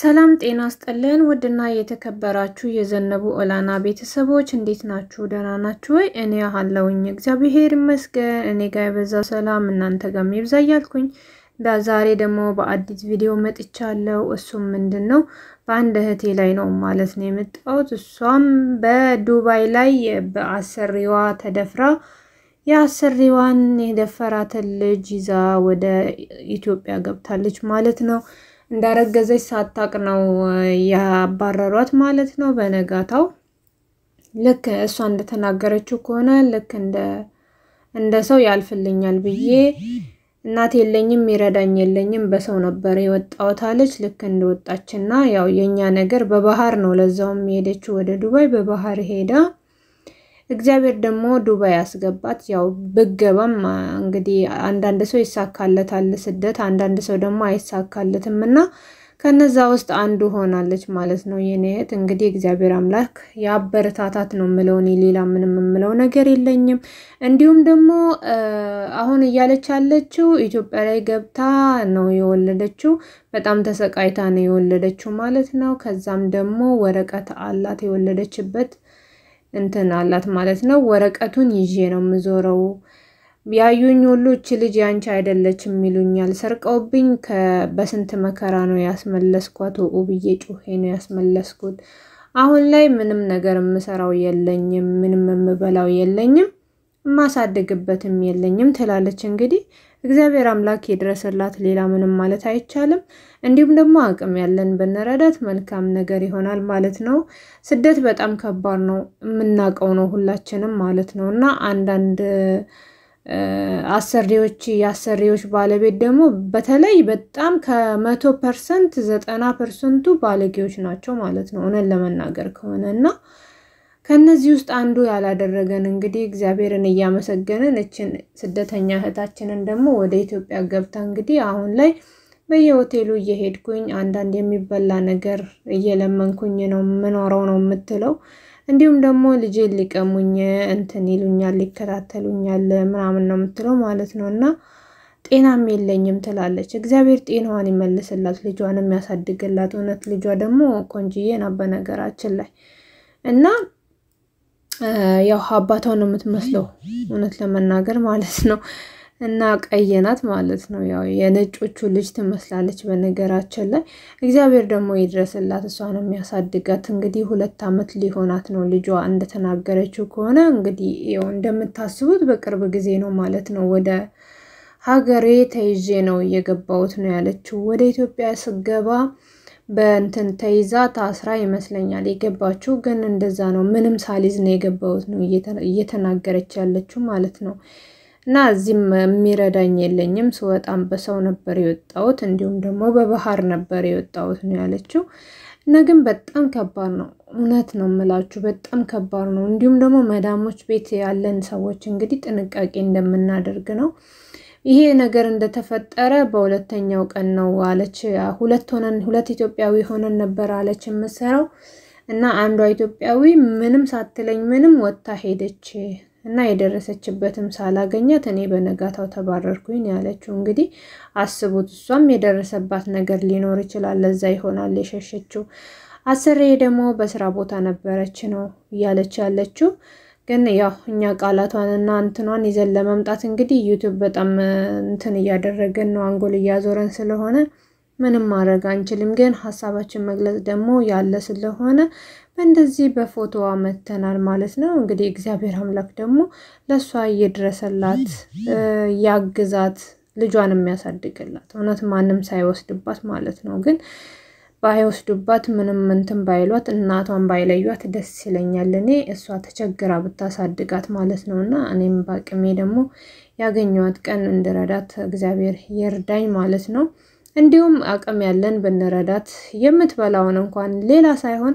ሰላም ጤና ስጥልን። ውድና የተከበራችሁ የዘነቡ ኦላና ቤተሰቦች እንዴት ናችሁ? ደህና ናችሁ ወይ? እኔ አለሁኝ እግዚአብሔር ይመስገን። እኔ ጋር የበዛ ሰላም እናንተ ጋርም ይብዛ እያልኩኝ ዛሬ ደግሞ በአዲስ ቪዲዮ መጥቻለሁ። እሱም ምንድን ነው በአንድ እህቴ ላይ ነው ማለት ነው የመጣሁት። እሷም በዱባይ ላይ በአሰሪዋ ተደፍራ የአሰሪዋን የደፈራትን ልጅ ይዛ ወደ ኢትዮጵያ ገብታለች ማለት ነው። እንዳረገዘች ሳታቅ ነው ያባረሯት ማለት ነው። በነጋታው ልክ እሷ እንደተናገረችው ከሆነ ልክ እንደ እንደ ሰው ያልፍልኛል ብዬ እናት የለኝም ይረዳኝ የለኝም በሰው ነበር የወጣሁት አለች። ልክ እንደወጣችና ያው የእኛ ነገር በባህር ነው ለዛውም የሄደችው ወደ ዱባይ በባህር ሄዳ እግዚአብሔር ደግሞ ዱባይ ያስገባት። ያው ብገባም እንግዲህ አንዳንድ ሰው ይሳካለታል ስደት፣ አንዳንድ ሰው ደግሞ አይሳካለትም እና ከነዛ ውስጥ አንዱ ሆናለች ማለት ነው የኔ እህት። እንግዲህ እግዚአብሔር አምላክ የአበረታታት ነው የምለው እኔ ሌላ ምንም የምለው ነገር የለኝም። እንዲሁም ደግሞ አሁን እያለች ያለችው ኢትዮጵያ ላይ ገብታ ነው የወለደችው። በጣም ተሰቃይታ ነው የወለደችው ማለት ነው። ከዛም ደግሞ ወረቀት አላት የወለደችበት እንትን አላት ማለት ነው። ወረቀቱን ይዤ ነው የምዞረው። ያዩኝ ሁሉ እች ልጅ ያንቺ አይደለችም ይሉኛል። ሰርቀውብኝ በስንት መከራ ነው ያስመለስኳት። ብዬ ጩሄ ነው ያስመለስኩት። አሁን ላይ ምንም ነገር የምሰራው የለኝም፣ ምንም የምበላው የለኝም፣ የማሳድግበትም የለኝም ትላለች እንግዲህ እግዚአብሔር አምላክ የድረሰላት ሌላ ምንም ማለት አይቻልም። እንዲሁም ደግሞ አቅም ያለን ብንረዳት መልካም ነገር ይሆናል ማለት ነው። ስደት በጣም ከባድ ነው፣ የምናውቀው ነው ሁላችንም ማለት ነው እና አንዳንድ አሰሪዎች የአሰሪዎች ባለቤት ደግሞ በተለይ በጣም ከመቶ ፐርሰንት ዘጠና ፐርሰንቱ ባለጌዎች ናቸው ማለት ነው እውነት ለመናገር ከሆነ እና ከነዚህ ውስጥ አንዱ ያላደረገን እንግዲህ እግዚአብሔርን እያመሰገንን እችን ስደተኛ እህታችንን ደግሞ ወደ ኢትዮጵያ ገብታ እንግዲህ አሁን ላይ በየሆቴሉ እየሄድኩኝ አንዳንድ የሚበላ ነገር እየለመንኩኝ ነው የምኖረው ነው የምትለው። እንዲሁም ደግሞ ልጄ ሊቀሙኝ እንትን ይሉኛል፣ ሊከታተሉኛል ምናምን ነው የምትለው ማለት ነው። እና ጤናም የለኝም ትላለች። እግዚአብሔር ጤናዋን ይመልስላት፣ ልጇንም ያሳድግላት። እውነት ልጇ ደግሞ ቆንጅዬ ና በነገራችን ላይ እና ያው አባቷ ነው የምትመስለው እውነት ለመናገር ማለት ነው። እና ቀይ ናት ማለት ነው። ያው የነጮቹ ልጅ ትመስላለች። በነገራችን ላይ እግዚአብሔር ደግሞ ይድረስላት፣ እሷ ነው የሚያሳድጋት። እንግዲህ ሁለት ዓመት ሊሆናት ነው ልጇ እንደተናገረችው ከሆነ እንግዲህ ያው እንደምታስቡት በቅርብ ጊዜ ነው ማለት ነው ወደ ሀገሬ ተይዤ ነው እየገባሁት ነው ያለችው። ወደ ኢትዮጵያ ስገባ በእንትን ተይዛ ታስራ ይመስለኛል የገባችው። ግን እንደዛ ነው፣ ምንም ሳሊዝ ነው የገባሁት ነው እየተናገረች ያለችው ማለት ነው። እና እዚህም የሚረዳኝ የለኝም፣ ስወጣም በሰው ነበር የወጣሁት፣ እንዲሁም ደግሞ በባህር ነበር የወጣሁት ነው ያለችው። እና ግን በጣም ከባድ ነው፣ እውነት ነው የምላችሁ፣ በጣም ከባድ ነው። እንዲሁም ደግሞ መዳሞች ቤት ያለን ሰዎች እንግዲህ ጥንቃቄ እንደምናደርግ ነው ይሄ ነገር እንደተፈጠረ በሁለተኛው ቀን ነው አለች። ሁለት ሆነን ሁለት ኢትዮጵያዊ ሆነን ነበር አለች የምትሰራው። እና አንዷ ኢትዮጵያዊ ምንም ሳትለኝ ምንም ወጥታ ሄደች እና የደረሰችበትም ሳላገኛት እኔ በነጋታው ተባረርኩኝ ያለችው እንግዲህ አስቡት። እሷም የደረሰባት ነገር ሊኖር ይችላል። ለዛ ይሆናል የሸሸችው። አስሬ ደግሞ በስራ ቦታ ነበረች ነው እያለች ያለችው ግን ያው እኛ እና እንትኗን ይዘን ለመምጣት እንግዲህ ዩቱብ በጣም እንትን እያደረገን ነው፣ አንጎል እያዞረን ስለሆነ ምንም ማድረግ አንችልም። ግን ሀሳባችን መግለጽ ደግሞ ያለ ስለሆነ በእንደዚህ በፎቶዋ መተናል ማለት ነው። እንግዲህ እግዚአብሔር አምላክ ደግሞ ለእሷ እየድረሰላት ያግዛት፣ ልጇን የሚያሳድግላት እውነት ማንም ሳይወስድባት ማለት ነው ግን ባይወስዱባት ምንም እንትን ባይሏት እናቷን ባይለዩት ደስ ይለኛል። እኔ እሷ ተቸግራ ብታሳድጋት ማለት ነው እና እኔም በአቅሜ ደግሞ ያገኘዋት ቀን እንድረዳት እግዚአብሔር ይርዳኝ ማለት ነው። እንዲሁም አቅም ያለን ብንረዳት የምትበላውን እንኳን ሌላ ሳይሆን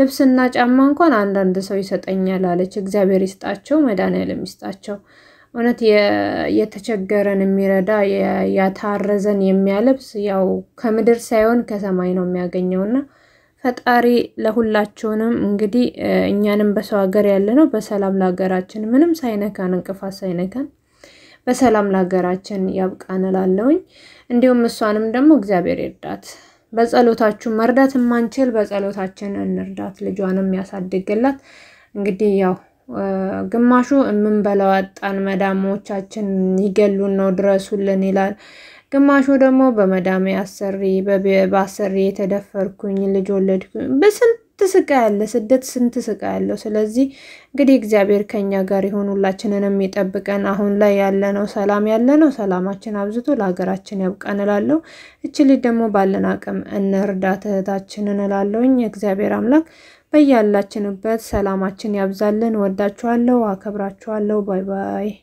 ልብስና ጫማ እንኳን አንዳንድ ሰው ይሰጠኛል አለች። እግዚአብሔር ይስጣቸው፣ መድኃኒዓለም ይስጣቸው። እውነት የተቸገረን የሚረዳ ያታረዘን የሚያለብስ ያው ከምድር ሳይሆን ከሰማይ ነው የሚያገኘውና ፈጣሪ ለሁላችሁንም እንግዲህ እኛንም በሰው ሀገር ያለ ነው በሰላም ለሀገራችን ምንም ሳይነካን እንቅፋት ሳይነካን በሰላም ለሀገራችን ያብቃን እላለሁኝ። እንዲሁም እሷንም ደግሞ እግዚአብሔር ይርዳት። በጸሎታችሁ መርዳት የማንችል በጸሎታችን እንርዳት። ልጇንም ያሳድግላት። እንግዲህ ያው ግማሹ የምንበላው አጣን መዳሞቻችን ይገሉን ነው ድረሱልን ይላል። ግማሹ ደግሞ በመዳሜ አሰሪ በአሰሪ የተደፈርኩኝ ልጅ ወለድኩኝ በስንት ትስቃ ያለ ስደት ስንት ስቃይ አለው። ስለዚህ እንግዲህ እግዚአብሔር ከኛ ጋር ይሁን፣ የሚጠብቀን። አሁን ላይ ያለነው ሰላም ያለነው ሰላማችን አብዝቶ ለሀገራችን ያብቃን እላለሁ። እች ልጅ ደግሞ ባለን አቅም እንርዳት እህታችንን እላለሁኝ። እግዚአብሔር አምላክ በያላችንበት ሰላማችን ያብዛልን። ወዳችኋለሁ፣ አከብራችኋለሁ። ባይ ባይ